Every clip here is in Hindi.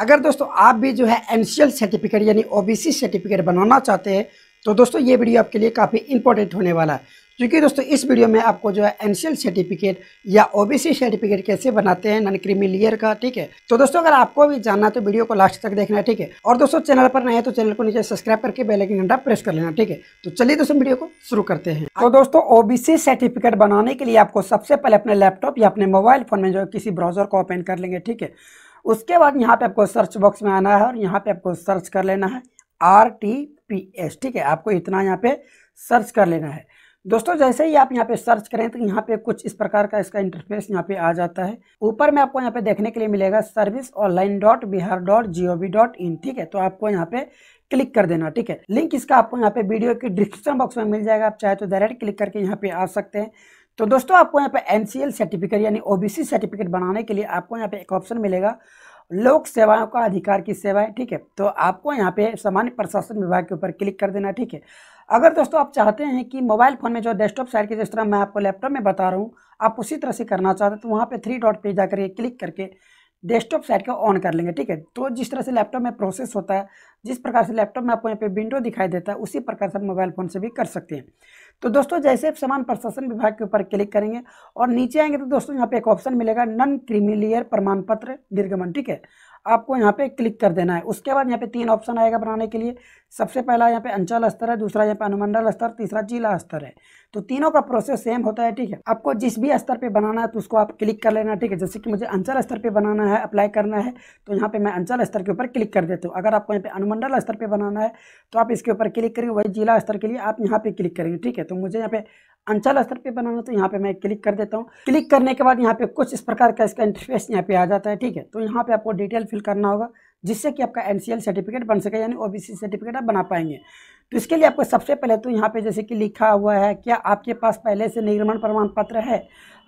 अगर दोस्तों आप भी जो है एन सर्टिफिकेट यानी ओबीसी सर्टिफिकेट बनाना चाहते हैं तो दोस्तों ये वीडियो आपके लिए काफ़ी इंपॉर्टेंट होने वाला है क्योंकि दोस्तों इस वीडियो में आपको जो है एन सर्टिफिकेट या ओबीसी सर्टिफिकेट कैसे बनाते हैं नॉन क्रीमिलियर का ठीक है तो दोस्तों अगर आपको भी जानना तो वीडियो को लास्ट तक देखना ठीक है और दोस्तों चैनल पर नए है तो चैनल को नीचे सब्सक्राइब करके बेल आइकन घंटा प्रेस कर लेना ठीक है तो चलिए दोस्तों वीडियो को शुरू करते हैं तो दोस्तों ओबीसी सर्टिफिकेट बनाने के लिए आपको सबसे पहले अपने लैपटॉप या अपने मोबाइल फोन में जो किसी ब्राउजर को ओपन कर लेंगे ठीक है उसके बाद यहाँ पे आपको सर्च बॉक्स में आना है और यहाँ पे आपको सर्च कर लेना है आर टी पी एस ठीक है आपको इतना यहाँ पे सर्च कर लेना है दोस्तों जैसे ही आप यहाँ पे सर्च करें तो यहाँ पे कुछ इस प्रकार का इसका इंटरफेस यहाँ पे आ जाता है ऊपर में आपको यहाँ पे देखने के लिए मिलेगा service online dot Bihar dot G O V dot in ठीक है तो आपको यहाँ पे क्लिक कर देना ठीक है लिंक इसका आपको यहाँ पे वीडियो के डिस्क्रिप्शन बॉक्स में मिल जाएगा आप चाहे तो डायरेक्ट क्लिक करके यहाँ पे आ सकते हैं तो दोस्तों आपको यहाँ पे एल सर्टिफिकेट यानी ओबीसी सर्टिफिकेट बनाने के लिए आपको यहाँ पे एक ऑप्शन मिलेगा लोक सेवाओं का अधिकार की सेवाएं ठीक है तो आपको यहाँ पे सामान्य प्रशासन विभाग के ऊपर क्लिक कर देना ठीक है अगर दोस्तों आप चाहते हैं कि मोबाइल फ़ोन में जो डेस्कटॉप साइड की जिस तरह मैं आपको लैपटॉप में बता रहा हूँ आप उसी तरह से करना चाहते हैं तो वहाँ पर थ्री डॉट पे जाकर करके क्लिक करके डेस्कटॉप साइड को ऑन कर लेंगे ठीक है तो जिस तरह से लैपटॉप में प्रोसेस होता है जिस प्रकार से लैपटॉप में आपको यहाँ पे विंडो दिखाई देता है उसी प्रकार से आप मोबाइल फ़ोन से भी कर सकते हैं तो दोस्तों जैसे समान प्रशासन विभाग के ऊपर क्लिक करेंगे और नीचे आएंगे तो दोस्तों यहाँ पे एक ऑप्शन मिलेगा नन क्रिमिलियर प्रमाण पत्र निर्गमन ठीक है आपको यहाँ पे क्लिक कर देना है उसके बाद यहाँ पे तीन ऑप्शन आएगा बनाने के लिए सबसे पहला यहाँ पे अंचल स्तर है दूसरा यहाँ पे अनुमंडल स्तर तीसरा जिला स्तर है तो तीनों का प्रोसेस सेम होता है ठीक है आपको जिस भी स्तर पे बनाना है तो उसको आप क्लिक कर लेना ठीक है जैसे कि मुझे अंचल स्तर पर बनाना है अप्लाई करना है तो यहाँ पर मैं अंचल स्तर के ऊपर क्लिक कर देता हूँ अगर आपको यहाँ पे अनुमंडल स्तर पर बनाना है तो आप इसके ऊपर क्लिक करेंगे वही जिला स्तर के लिए आप यहाँ पर क्लिक करेंगे ठीक है तो मुझे यहाँ पे अंचल स्तर पे बनाना तो यहाँ पे मैं क्लिक कर देता हूँ क्लिक करने के बाद यहाँ पे कुछ इस प्रकार का इसका इंटरफेस यहाँ पे आ जाता है ठीक है तो यहाँ पे आपको डिटेल फिल करना होगा जिससे कि आपका एन सर्टिफिकेट बन सके यानी ओ सर्टिफिकेट आप बना पाएंगे तो इसके लिए आपको सबसे पहले तो यहाँ पे जैसे कि लिखा हुआ है क्या आपके पास पहले से निर्माण प्रमाण पत्र है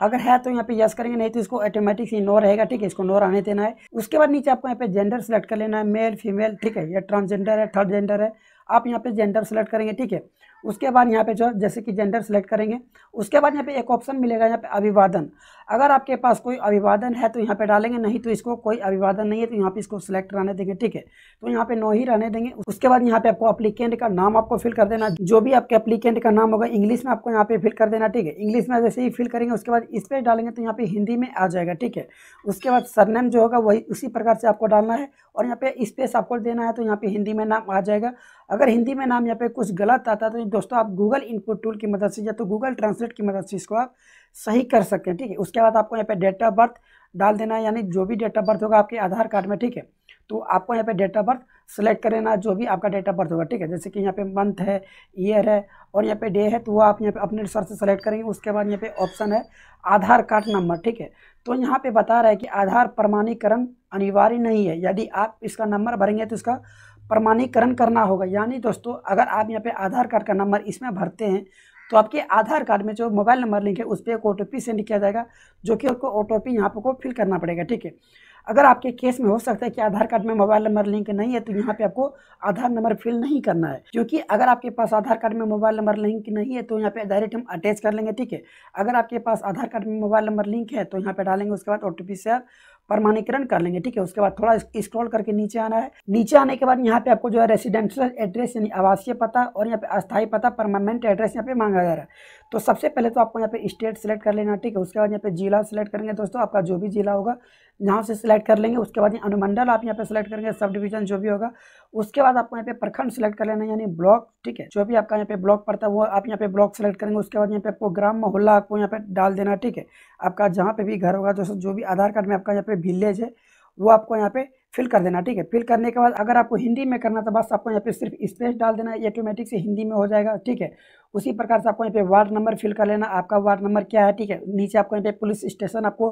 अगर है तो यहाँ पे यस करेंगे नहीं तो इसको ऑटोमेटिक नो रहेगा ठीक है इसको नो रहने देना है उसके बाद नीचे आपको यहाँ पे जेंडर सेलेक्ट कर लेना है मेल फीमेल ठीक है या ट्रांसजेंडर है थर्ड जेंडर है आप यहाँ पे जेंडर सेलेक्ट करेंगे ठीक है उसके बाद यहाँ पे जो जैसे कि जेंडर सेलेक्ट करेंगे उसके बाद यहाँ पे एक ऑप्शन मिलेगा यहाँ पे अभिवादन अगर आपके पास कोई अभिवादन है तो यहाँ पे डालेंगे नहीं तो इसको कोई अभिवादन नहीं है तो यहाँ पे इसको सिलेक्ट रहने देंगे ठीक है तो यहाँ पे नो ही रहने देंगे उसके बाद यहाँ पे आपको अप्लीकेंट का नाम आपको फिल कर देना जो भी आपके अप्लीकेंट का नाम होगा इंग्लिश में आपको यहाँ पे फिल कर देना ठीक है इंग्लिश में जैसे ही फिल करेंगे उसके बाद इस पर डालेंगे तो यहाँ पे हिंदी में आ जाएगा ठीक है उसके बाद सरनेम जो होगा वही उसी प्रकार से आपको डालना है और यहाँ पे स्पेस आपको देना है तो यहाँ पे हिंदी में नाम आ जाएगा अगर हिंदी में नाम यहाँ पे कुछ गलत आता तो दोस्तों आप गूगल इनपुट टूल की मदद से या तो गूगल ट्रांसलेट की मदद से इसको आप सही कर सकते हैं ठीक है उसके बाद आपको यहाँ पे डेट ऑफ बर्थ डाल देना है यानी जो भी डेट ऑफ बर्थ होगा आपके आधार कार्ड में ठीक है तो आपको यहाँ पे डेट ऑफ बर्थ सेलेक्ट कर लेना जो भी आपका डेट ऑफ बर्थ होगा ठीक है जैसे कि यहाँ पे मंथ है ईयर है और यहाँ पे डे है तो वो आप यहाँ पे अपने अनुसार से सेलेक्ट करेंगे उसके बाद यहाँ पे ऑप्शन है आधार कार्ड नंबर ठीक है तो यहाँ पे बता रहा है कि आधार प्रमाणीकरण अनिवार्य नहीं है यदि आप इसका नंबर भरेंगे तो इसका प्रमाणीकरण करना होगा यानी दोस्तों अगर आप यहाँ पे आधार कार्ड का नंबर इसमें भरते हैं तो आपके आधार कार्ड में जो मोबाइल नंबर लिंक है उस पर एक ओ सेंड किया जाएगा जो कि आपको ओ टी यहाँ पर को फिल करना पड़ेगा ठीक है अगर आपके केस में हो सकता है कि आधार कार्ड में मोबाइल नंबर लिंक नहीं है तो यहाँ पे आपको आधार नंबर फिल नहीं करना है क्योंकि अगर आपके पास आधार कार्ड में मोबाइल नंबर लिंक नहीं है तो यहाँ पे डायरेक्ट हम अटैच कर लेंगे ठीक है अगर आपके पास आधार कार्ड में मोबाइल नंबर लिंक है तो यहाँ पे डालेंगे उसके बाद ओ से आप प्रमाणीकरण कर लेंगे ठीक है उसके बाद थोड़ा स्क्रॉल करके नीचे आना है नीचे आने के बाद यहाँ पे आपको जो है रेसिडेंशियल एड्रेस यानी आवासीय पता और यहाँ पे अस्थायी पता परमानेंट एड्रेस यहाँ पे मांगा जा रहा है तो सबसे पहले तो आपको यहाँ पे स्टेट सेलेक्ट कर लेना ठीक है उसके बाद यहाँ पे जिला सेलेक्ट करेंगे दोस्तों आपका जो भी जिला होगा यहाँ से सिलेक्ट कर लेंगे उसके बाद अनुमंडल आप यहाँ पे सिलेक्ट करेंगे सब डिवीजन जो भी होगा उसके बाद आपको यहाँ पे प्रखंड सेलेक्ट कर लेना यानी ब्लॉक ठीक है जो भी आपका यहाँ पे ब्लॉक पड़ता है वो आप यहाँ पे ब्लॉक सेलेक्ट करेंगे उसके बाद यहाँ पे आपको ग्राम मोहल्ला आपको यहाँ पे डाल देना ठीक है आपका जहाँ पे भी घर होगा जैसे जो भी आधार कार्ड में आपका यहाँ पे विलेज है वो आपको यहाँ पे फिल कर देना ठीक है फिल करने के बाद अगर आपको हिंदी में करना था बस आपको यहाँ पे सिर्फ स्पेस डाल देना है ऑटोमेटिक से हिंदी में हो जाएगा ठीक है उसी प्रकार से आपको यहाँ पे वार्ड नंबर फिल कर लेना आपका वार्ड नंबर क्या है ठीक है नीचे आपको यहाँ पे पुलिस स्टेशन आपको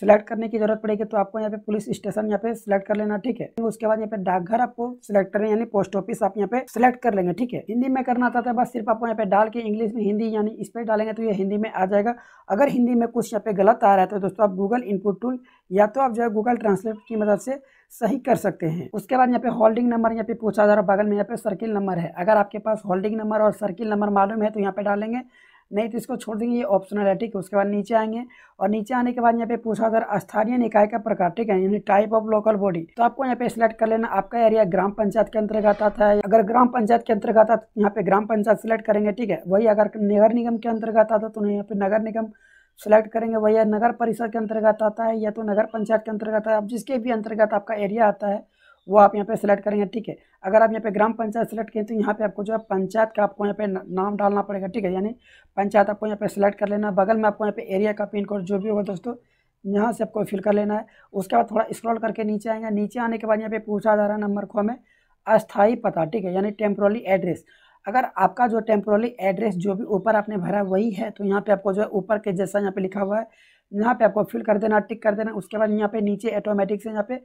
सिलेक्ट करने की जरूरत पड़ेगी तो आपको यहाँ पे पुलिस स्टेशन यहाँ पे सिलेक्ट कर लेना ठीक है उसके बाद यहाँ पे डाकघर आपको सिलेक्ट करें यानी पोस्ट ऑफिस आप यहाँ पे सिलेक्ट कर लेंगे ठीक है हिंदी में करना है बस सिर्फ आपको यहाँ पे डाल के इंग्लिश में हिंदी यानी इस पर डालेंगे तो ये हिंदी में आ जाएगा अगर हिंदी में कुछ यहाँ पे गलत आ रहा है तो दोस्तों आप गूगल इनपुट टूल या तो आप जो है गूगल ट्रांसलेट की मदद से सही कर सकते हैं उसके बाद यहाँ पे होल्डिंग नंबर यहाँ पे पूछा जा रहा है बगल में यहाँ पे सर्किल नंबर है अगर आपके पास होल्डिंग नंबर और सर्किल नंबर मालूम है तो यहाँ पे डालेंगे नहीं तो इसको छोड़ देंगे ये ऑप्शनल है ठीक है उसके बाद नीचे आएंगे और नीचे आने के बाद यहाँ पे पूछा उधर स्थानीय निकाय का प्रकार ठीक है यानी टाइप ऑफ लोकल बॉडी तो आपको यहाँ पे सिलेक्ट कर लेना आपका एरिया ग्राम पंचायत के अंतर्गत आता है अगर ग्राम पंचायत के अंतर्गत आता तो यहाँ पे ग्राम पंचायत सिलेक्ट करेंगे ठीक है वही अगर नगर निगम के अंतर्गत आता तो यहाँ पे नगर निगम सेलेक्ट करेंगे वही नगर परिषद के अंतर्गत आता है या तो नगर पंचायत के अंतर्गत आता है आप जिसके भी अंतर्गत आपका एरिया आता है वो आप यहाँ पे सेलेक्ट करेंगे ठीक है अगर आप यहाँ पे ग्राम पंचायत सेलेक्ट करें तो यहाँ पे आपको जो है पंचायत का आपको यहाँ पे नाम डालना पड़ेगा ठीक है यानी पंचायत आपको यहाँ पे सेलेक्ट कर लेना बगल में आपको यहाँ पे एरिया का पिन कोड जो भी होगा दोस्तों यहाँ से आपको फिल कर लेना है उसके बाद थोड़ा स्क्रॉल करके नीचे आएंगे नीचे आने के बाद यहाँ पे पूछा जा रहा है नंबर को हमें अस्थायी पता ठीक है यानी टेम्प्रोली एड्रेस अगर आपका जो टेम्प्रोली एड्रेस जो भी ऊपर आपने भरा वही है तो यहाँ पे आपको जो है ऊपर के जैसा यहाँ पे लिखा हुआ है यहाँ पे आपको फिल कर देना टिक कर देना उसके बाद यहाँ पे नीचे ऑटोमेटिक से यहाँ पे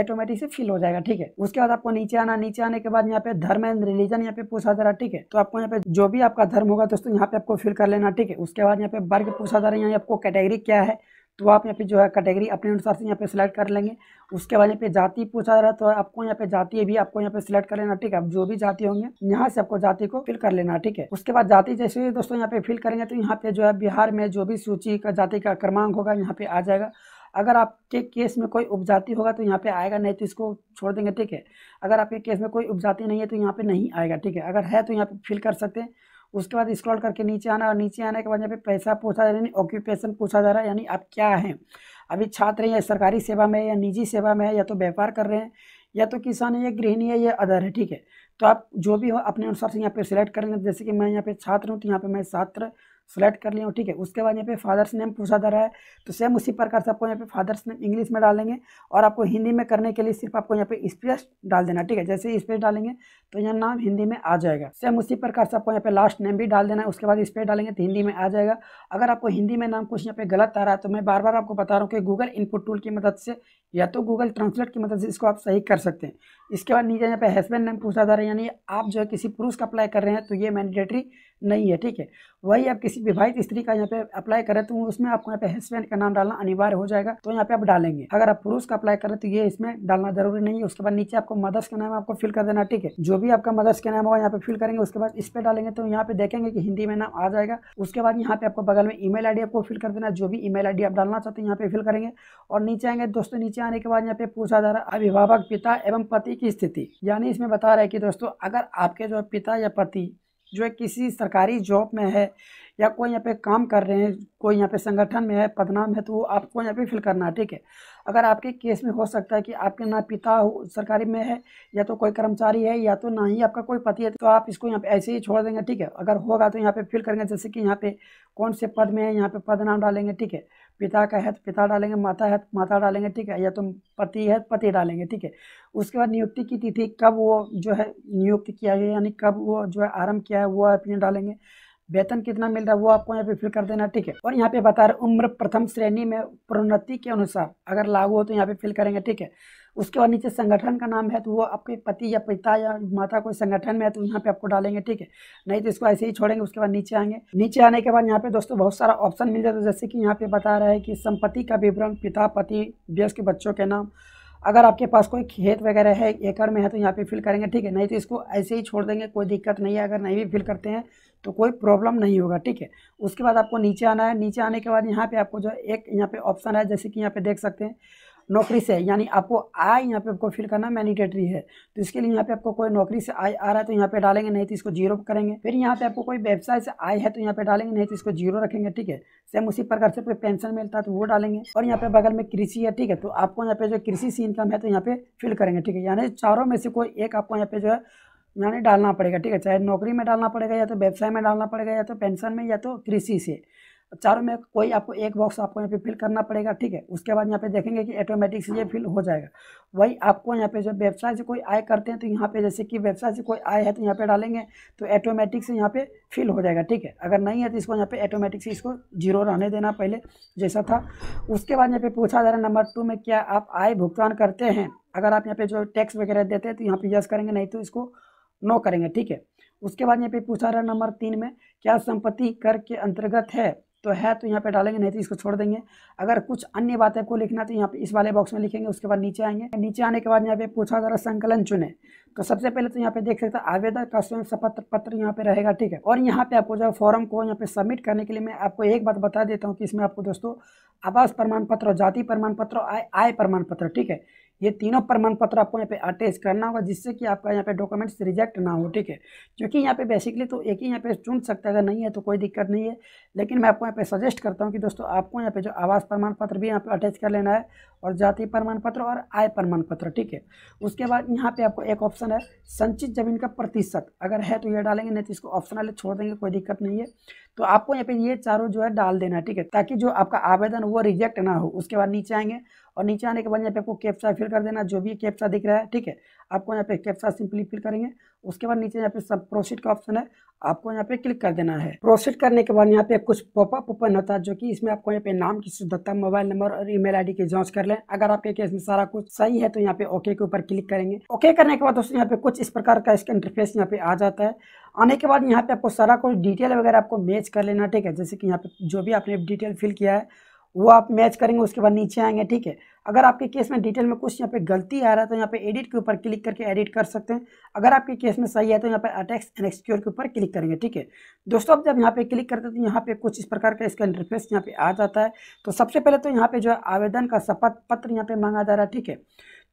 ऑटोमेटिक से फिल हो जाएगा ठीक है उसके बाद आपको नीचे आना नीचे आने के बाद यहाँ पे धर्म एंड रिलीजन यहाँ पे पूछा जा रहा है ठीक है तो आपको यहाँ पे जो भी आपका धर्म होगा दोस्तों यहाँ पे आपको फिल कर लेना ठीक है उसके बाद यहाँ पे वर्ग पूछा जा रहा है यहाँ आपको कैटेगरी क्या है तो आप यहाँ पे जो है कैटेगरी अपने अनुसार से यहाँ पे सिलेक्ट कर लेंगे उसके बाद यहाँ पे जाति पूछा जा रहा है तो आपको यहाँ पे जाति भी आपको यहाँ पे सिलेक्ट कर लेना ठीक है आप जो भी जाति होंगे यहाँ से आपको जाति को फिल कर लेना ठीक है उसके बाद जाति जैसे दोस्तों यहाँ पे फिल करेंगे तो यहाँ पे जो है बिहार में जो भी सूची का जाति का क्रमांक होगा यहाँ पे आ जाएगा अगर आपके केस में कोई उपजाति होगा तो यहाँ पे आएगा नहीं तो इसको छोड़ देंगे ठीक है अगर आपके केस में कोई उपजाति नहीं है तो यहाँ पे नहीं आएगा ठीक है अगर है तो यहाँ पे फिल कर सकते हैं उसके बाद स्क्रॉल करके नीचे आना और नीचे आने के बाद यहाँ पे पैसा पूछा जा रहा है ऑक्यूपेशन पूछा जा रहा है यानी आप क्या हैं अभी छात्र हैं या सरकारी सेवा में या निजी सेवा में है या तो व्यापार कर रहे हैं या तो किसान है या गृहिणी है या अदर है ठीक है तो आप जो भी हो अपने अनुसार से यहाँ पर सिलेक्ट करेंगे जैसे कि मैं यहाँ पे छात्र हूँ तो यहाँ पर मैं छात्र सेलेक्ट कर लिया हूँ ठीक है उसके बाद यहाँ पे फादर्स नेम पूछा जा रहा है तो सेम उसी प्रकार से आपको यहाँ पे फादर्स नेम इंग्लिश में डालेंगे और आपको हिंदी में करने के लिए सिर्फ आपको यहाँ पे स्पेस डाल देना ठीक है जैसे स्पेस डालेंगे तो यहाँ नाम हिंदी में आ जाएगा सेम उसी प्रकार से आपको यहाँ पे लास्ट नेम भी डाल देना है उसके बाद स्पेस डालेंगे तो हिंदी में आ जाएगा अगर आपको हिंदी में नाम कुछ यहाँ पे गलत आ रहा है तो मैं बार बार आपको बता रहा हूँ कि गूगल इनपुट टूल की मदद से या तो गूगल ट्रांसलेट की मदद से इसको आप सही कर सकते हैं इसके बाद नीचे यहाँ पे हस्बैंड नेम पूछा जा रहा है यानी आप जो है किसी पुरुष का अप्लाई कर रहे हैं तो ये मैंडेटरी नहीं है ठीक है वही आप किसी विवाहित स्त्री का यहाँ पे अप्लाई करें तो उसमें आपको यहाँ पे हस्बैंड का नाम डालना अनिवार्य हो जाएगा तो यहाँ पे आप डालेंगे अगर आप पुरुष का अप्लाई करें तो ये इसमें डालना जरूरी नहीं है उसके बाद नीचे आपको मदर्स का नाम आपको फिल कर देना ठीक है जो भी आपका मदर्स का नाम होगा यहाँ पे फिल करेंगे उसके बाद इस पर डालेंगे तो यहाँ पे देखेंगे कि हिंदी में नाम आ जाएगा उसके बाद यहाँ पे आपको बगल में ई मेल आपको फिल कर देना जो भी ई मेल आप डालना चाहते हैं यहाँ पे फिल करेंगे और नीचे आएंगे दोस्तों नीचे आने के बाद यहाँ पे पूछा जा रहा है अभिभावक पिता एवं पति की स्थिति यानी इसमें बता रहा है कि दोस्तों अगर आपके जो पिता या पति जो है किसी सरकारी जॉब में है या कोई यहाँ पे काम कर रहे हैं कोई यहाँ पे संगठन में है पदनाम है तो वो आपको यहाँ पे फिल करना है ठीक है अगर आपके केस में हो सकता है कि आपके ना पिता हो सरकारी में है या तो कोई कर्मचारी है या तो ना ही आपका कोई पति है तो आप इसको यहाँ पे ऐसे ही छोड़ देंगे ठीक है अगर होगा तो यहाँ पे फिल करेंगे जैसे कि यहाँ पे कौन से पद में है यहाँ पे पद नाम डालेंगे ठीक है पिता का है तो पिता डालेंगे माता है तो माता डालेंगे ठीक है या तुम पति है तो पति डालेंगे ठीक है उसके बाद नियुक्ति की तिथि कब वो जो है नियुक्त किया गया यानी कब वो जो है आरम्भ किया है वो अपने डालेंगे वेतन कितना मिल रहा है वो आपको यहाँ पे फिल कर देना ठीक है और यहाँ पे बता रहे उम्र प्रथम श्रेणी में प्रोन्नति के अनुसार अगर लागू हो तो यहाँ पे फिल करेंगे ठीक है उसके बाद नीचे संगठन का नाम है तो वो आपके पति या पिता या माता कोई संगठन में है तो यहाँ पे आपको डालेंगे ठीक है नहीं तो इसको ऐसे ही छोड़ेंगे उसके बाद नीचे आएंगे नीचे आने के बाद यहाँ पे दोस्तों बहुत सारा ऑप्शन मिल जाता है जैसे कि यहाँ पे बता रहा है कि संपत्ति का विवरण पिता पति व्यस्त बच्चों के नाम अगर आपके पास कोई खेत वगैरह है एकड़ में है तो यहाँ पे फिल करेंगे ठीक है नहीं तो इसको ऐसे ही छोड़ देंगे कोई दिक्कत नहीं है अगर नहीं भी फिल करते हैं तो कोई प्रॉब्लम नहीं होगा ठीक है उसके बाद आपको नीचे आना है नीचे आने के बाद यहाँ पे आपको जो एक यहाँ पे ऑप्शन है जैसे कि यहाँ पे देख सकते हैं नौकरी से यानी आपको आय यहाँ पे आपको फिल करना मैनिटेटरी है तो इसके लिए यहाँ पे आपको कोई नौकरी से आय आ रहा है तो यहाँ पे डालेंगे नहीं तो इसको जीरो करेंगे फिर यहाँ पे आपको कोई व्यवसाय से आय है तो यहाँ पे डालेंगे नहीं तो इसको जीरो रखेंगे ठीक है सेम उसी प्रकार से कोई पेंशन मिलता है तो वो डालेंगे और यहाँ पे बगल में कृषि है ठीक है तो आपको यहाँ पे जो कृषि से इनकम है तो यहाँ पे फिल करेंगे ठीक है यानी चारों में से कोई एक आपको यहाँ पे जो है यानी डालना पड़ेगा ठीक है चाहे नौकरी में डालना पड़ेगा या तो व्यवसाय में डालना पड़ेगा या तो पेंशन में या तो कृषि से चारों में कोई आपको एक बॉक्स आपको यहाँ पे फिल करना पड़ेगा ठीक है उसके बाद यहाँ पे देखेंगे कि ऑटोमेटिक से ये फिल हो जाएगा वही आपको यहाँ पे जो व्यवसाय से कोई आय करते हैं तो यहाँ पे जैसे कि व्यवसाय से कोई आय है तो यहाँ पे डालेंगे तो ऑटोमेटिक से यहाँ पे फिल हो जाएगा ठीक है अगर नहीं है तो इसको यहाँ पे ऑटोमेटिक से इसको जीरो रहने देना पहले जैसा था उसके बाद यहाँ पे पूछा जा रहा है नंबर टू में क्या आप आय भुगतान करते हैं अगर आप यहाँ पे जो टैक्स वगैरह देते हैं तो यहाँ पे यस करेंगे नहीं तो इसको नो करेंगे ठीक है उसके बाद यहाँ पे पूछा रहा नंबर तीन में क्या संपत्ति कर के अंतर्गत है तो है तो यहाँ पे डालेंगे नहीं तो इसको छोड़ देंगे अगर कुछ अन्य बात आपको लिखना तो यहाँ पे इस वाले बॉक्स में लिखेंगे उसके बाद नीचे आएंगे नीचे आने के बाद यहाँ पे पूछा जरा संकलन चुने तो सबसे पहले तो यहाँ पे देख सकते हैं आवेदक का स्वयं शपथ पत्र यहाँ पे रहेगा ठीक है और यहाँ पे आपको जो फॉर्म को यहाँ पे सबमिट करने के लिए मैं आपको एक बात बता देता हूँ कि इसमें आपको दोस्तों आवास प्रमाण पत्र जाति प्रमाण पत्र आय आय प्रमाण पत्र ठीक है ये तीनों प्रमाण पत्र आपको यहाँ पे अटैच करना होगा जिससे कि आपका यहाँ पे डॉक्यूमेंट्स रिजेक्ट ना हो ठीक है क्योंकि यहाँ पे बेसिकली तो एक ही यहाँ पे चुन सकता है अगर नहीं है तो कोई दिक्कत नहीं है लेकिन मैं आपको यहाँ पे सजेस्ट करता हूँ कि दोस्तों आपको यहाँ पे जो आवास प्रमाण पत्र भी यहाँ पे अटैच कर लेना है और जाति प्रमाण पत्र और आय प्रमाण पत्र ठीक है उसके बाद यहाँ पे आपको एक ऑप्शन है संचित जमीन का प्रतिशत अगर है तो ये डालेंगे नहीं तो इसको ऑप्शनल छोड़ देंगे कोई दिक्कत नहीं है तो आपको यहाँ पे ये चारों जो है डाल देना है ठीक है ताकि जो आपका आवेदन वो रिजेक्ट ना हो उसके बाद नीचे आएंगे और नीचे आने के बाद यहाँ पे आपको कैप्सा फिल कर देना जो भी कैप्सा दिख रहा है ठीक है आपको यहाँ पे कैप्सा सिंपली फिल करेंगे उसके बाद नीचे यहाँ पे सब प्रोसीड का ऑप्शन है आपको यहाँ पे क्लिक कर देना है प्रोसीड करने के बाद यहाँ पे कुछ पॉपअप ओपन होता है जो कि इसमें आपको यहाँ पे नाम की शुद्धता मोबाइल नंबर और ईमेल आईडी की जांच कर लें अगर आपके केस में सारा कुछ सही है तो यहाँ पे ओके के ऊपर क्लिक करेंगे ओके करने के बाद दोस्तों यहाँ पे कुछ इस प्रकार का इसका इंटरफेस यहाँ पे आ जाता है आने के बाद यहाँ पे आपको सारा कुछ डिटेल वगैरह आपको मैच कर लेना ठीक है जैसे कि यहाँ पे जो भी आपने डिटेल फिल किया है वो आप मैच करेंगे उसके बाद नीचे आएंगे ठीक है अगर आपके केस में डिटेल में कुछ यहाँ पे गलती आ रहा है तो यहाँ पे एडिट के ऊपर क्लिक करके एडिट कर सकते हैं अगर आपके केस में सही है तो यहाँ पे अटैक्स एंड एक्सक्योर के ऊपर क्लिक करेंगे ठीक है दोस्तों आप जब यहाँ पे क्लिक करते हैं तो यहाँ पे कुछ इस प्रकार का इसका इंटरफेस यहाँ पे आ जाता है तो सबसे पहले तो यहाँ पे जो है आवेदन का शपथ पत्र यहाँ पे मांगा जा रहा है ठीक है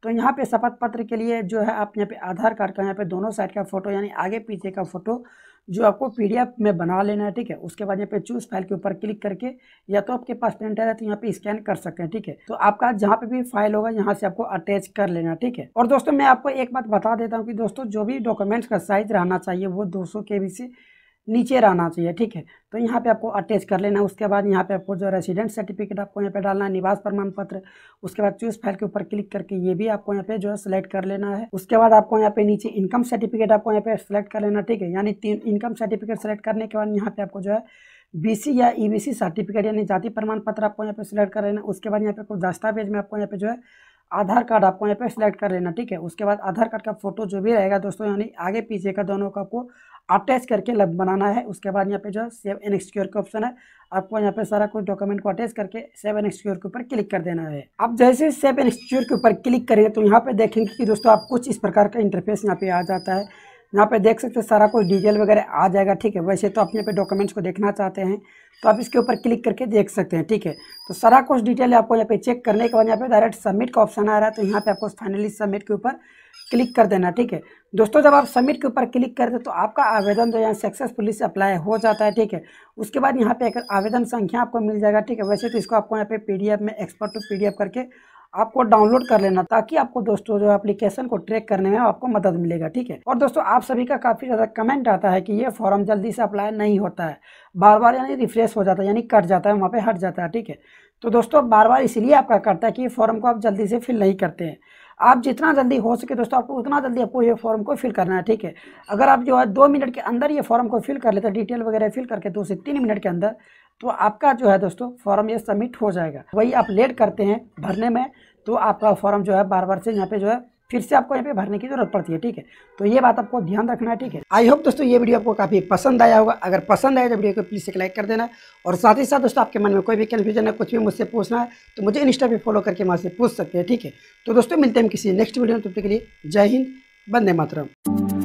तो यहाँ पे शपथ पत्र के लिए जो है आप यहाँ पे आधार कार्ड का यहाँ पे दोनों साइड का फोटो यानी आगे पीछे का फोटो जो आपको एफ में बना लेना है ठीक है उसके बाद यहाँ पे चूज फाइल के ऊपर क्लिक करके या तो आपके पास प्रिंटर है तो यहाँ पे स्कैन कर सकते हैं ठीक है तो आपका जहाँ पे भी फाइल होगा यहाँ से आपको अटैच कर लेना ठीक है और दोस्तों मैं आपको एक बात बता देता हूँ कि दोस्तों जो भी डॉक्यूमेंट्स का साइज रहना चाहिए वो दो सौ से नीचे रहना चाहिए ठीक है तो यहाँ पे आपको अटैच कर लेना है उसके बाद यहाँ पे आपको जो रेसिडेंट सर्टिफिकेट आपको यहाँ पे डालना है निवास प्रमाण पत्र उसके बाद चूज फाइल के ऊपर क्लिक करके ये भी आपको यहाँ पे जो है सिलेक्ट कर लेना है उसके बाद आपको यहाँ पे नीचे इनकम सर्टिफिकेट आपको यहाँ पे सिलेक्ट कर लेना ठीक है यानी तीन इनकम सर्टिफिकेट सेलेक्ट करने के बाद यहाँ पे आपको जो है बीसी या ई सर्टिफिकेट यानी जाति प्रमाण पत्र आपको यहाँ पे सिलेक्ट कर लेना उसके बाद यहाँ पे आपको दस्तावेज में आपको यहाँ पे जो है आधार कार्ड आपको यहाँ पे सिलेक्ट कर लेना ठीक है उसके बाद आधार कार्ड का फोटो जो भी रहेगा दोस्तों यानी आगे पीछे का दोनों का आपको अटैच करके लग बनाना है उसके बाद यहाँ पे जो सेव एंड एक्सक्योर का ऑप्शन है आपको यहाँ पे सारा कुछ डॉक्यूमेंट को अटैच करके सेव एंड एक्सक्योर के ऊपर क्लिक कर देना है आप जैसे सेव एन एक्सक्योर के ऊपर क्लिक करेंगे तो यहाँ पे देखेंगे कि दोस्तों आप कुछ इस प्रकार का इंटरफेस यहाँ पे आ जाता है यहाँ पे देख सकते हैं सारा कुछ डिटेल वगैरह आ जाएगा ठीक है वैसे तो यहाँ पे डॉक्यूमेंट्स को देखना चाहते हैं तो आप इसके ऊपर क्लिक करके देख सकते हैं ठीक है तो सारा कुछ डिटेल आपको यहाँ पे चेक करने के बाद यहाँ पे डायरेक्ट सबमिट का ऑप्शन आ रहा है तो यहाँ पे आपको फाइनली सबमिट के ऊपर क्लिक कर देना ठीक है दोस्तों जब आप सबमिट के ऊपर क्लिक करते हैं तो आपका आवेदन जो यहाँ सक्सेसफुली से अप्लाई हो जाता है ठीक है उसके बाद यहाँ पे एक आवेदन संख्या आपको मिल जाएगा ठीक है वैसे तो इसको आपको यहाँ पे पीडीएफ में एक्सपर्ट टू पीडीएफ करके आपको डाउनलोड कर लेना ताकि आपको दोस्तों जो एप्लीकेशन को ट्रैक करने में आपको मदद मिलेगा ठीक है और दोस्तों आप सभी का काफ़ी ज़्यादा कमेंट आता है कि ये फॉर्म जल्दी से अप्लाई नहीं होता है बार बार यानी रिफ्रेश हो जाता है यानी कट जाता है वहाँ पे हट जाता है ठीक है तो दोस्तों बार बार इसलिए आपका करता है कि ये फॉर्म को आप जल्दी से फिल नहीं करते हैं आप जितना जल्दी हो सके दोस्तों आपको उतना जल्दी आपको ये फॉर्म को फिल करना है ठीक है अगर आप जो है दो मिनट के अंदर ये फॉर्म को फिल कर लेते हैं डिटेल वगैरह फिल करके दो तो से तीन मिनट के अंदर तो आपका जो है दोस्तों फॉर्म ये सबमिट हो जाएगा वही आप लेट करते हैं भरने में तो आपका फॉर्म जो है बार बार से यहाँ पे जो है फिर से आपको यहाँ पे भरने की जरूरत पड़ती है ठीक है तो ये बात आपको ध्यान रखना है ठीक है आई होप दोस्तों ये वीडियो आपको काफ़ी पसंद आया होगा अगर पसंद आया तो वीडियो को प्लीज़ एक लाइक कर देना और साथ ही साथ दोस्तों आपके मन में कोई भी कन्फ्यूजन है कुछ भी मुझसे पूछना है तो मुझे इंस्टा पे फॉलो करके वहाँ से पूछ सकते हैं ठीक है तो दोस्तों मिलते हैं किसी नेक्स्ट वीडियो में तब तक के लिए जय हिंद बंदे मातरम